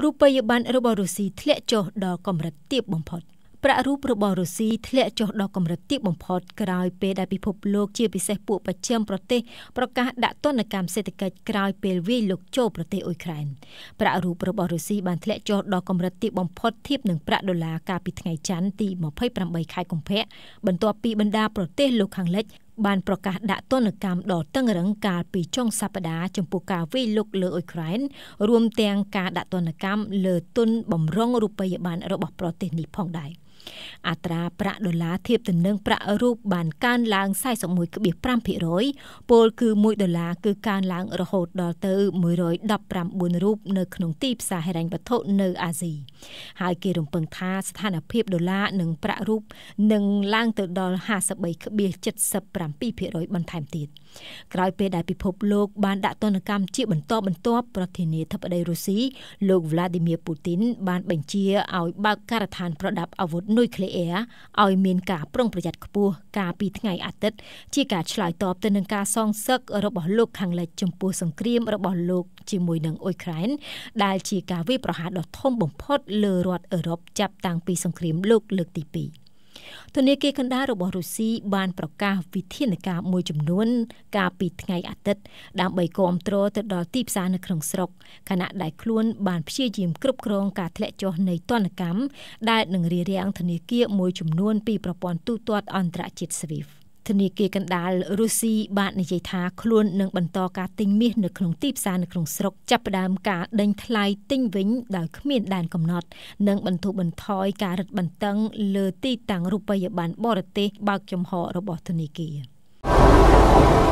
រូបិយប័ណ្ណរបស់រុស្ស៊ីធ្លាក់ចុះដល់កម្រិតទាបបំផុតប្រាក់រូបរបស់រុស្ស៊ីធ្លាក់ចុះដល់កម្រិតទាបបំផុត ក្រោយពេលដែលពិភពលោកជាពិសេសពួកប្រជុំប្រទេសប្រកាសដាក់ទណ្ឌកម្មសេដ្ឋកិច្ចក្រោយពេលវាយលុកចូលប្រទេសអ៊ុយក្រែនប្រាក់រូបរបស់រុស្ស៊ីបានធ្លាក់ចុះដល់កម្រិតទាបបំផុតធៀបនឹងប្រាក់ដុល្លារកាលពីថ្ងៃច័ន្ទទី28ខែកុម្ភៈបន្ទាប់ពីបណ្ដាប្រទេសលោកខាងលិចបានប្រកាសដាក់ទណ្ឌកម្មដ៏តឹងរ៉ឹងកាលពីចុងសប្តាហ៍ចំពោះការវាយលុកលើអ៊ុយក្រែនរួមទាំងការដាក់ទណ្ឌកម្មលើទុនបំរុងរូបិយប័ណ្ណរបស់ប្រទេសនេះផងដែរ។អត្រាប្រាក់ដុល្លារធៀបទៅនឹងប្រាក់រូបបានកើនឡើង41.5%ពលគឺ1ដុល្លារគឺកើនឡើងរហូតដល់ទៅ119រូបនៅក្នុងទីផ្សារហិរញ្ញវត្ថុនៅអាស៊ីហើយគេរំពឹងថាស្ថានភាពដុល្លារនិងប្រាក់រូបនឹងឡើងទៅដល់53.77%បន្ថែមទៀតក្រោយពេលដែលពិភពលោកបានដាក់ទណ្ឌកម្មជាបន្តបន្ទាប់ប្រធានាធិបតីរុស្ស៊ីលោក Vladimir Putin បានបញ្ជាឲ្យបើកការដ្ឋានប្រដាប់អាវុធនុយក្លេអ៊ែរឲ្យមានការប្រុងប្រយ័ត្នខ្ពស់កាលពីថ្ងៃអាទិត្យជាការឆ្លើយតបទៅនឹងការសងសឹករបស់លោកខាងលិចចំពោះសង្គ្រាមរបស់លោកជាមួយនឹងអ៊ុយក្រែនដែល ជាការវាយប្រហារដ៏ធំបំផុតលើរដ្ឋអឺរ៉ុបចាប់តាំងពីសង្គ្រាម លោក លើកទី2ធនាគារកណ្ដាលរបស់រុស្ស៊ីបានប្រកាសវិធានការមួយចំនួនកាលពីថ្ងៃអាទិត្យដើម្បីគ្រប់គ្រងទៅដល់ទីផ្សារនៅក្នុងស្រុកខណៈដែលខ្លួនបានព្យាយាមគ្រប់គ្រងការធ្លាក់ចុះនៃទណ្ឌកម្មដែលនឹងរារាំងធនាគារមួយចំនួនពីប្រព័ន្ធទូទាត់អន្តរជាតិ SWIFT ធនាគារកណ្ដាលរុស្ស៊ីបាននិយាយថាខ្លួននឹងបន្តការទិញមាសនៅក្នុងទីផ្សារនៅក្នុងស្រុកចាប់ផ្ដើមការដេញថ្លៃទិញវិញដោយគ្មានដែនកំណត់និងបន្ធូរបន្ថយការរឹតបន្តឹងលើទីតាំងរូបិយប័ណ្ណបរទេសបើកចំហរបស់ធនាគារ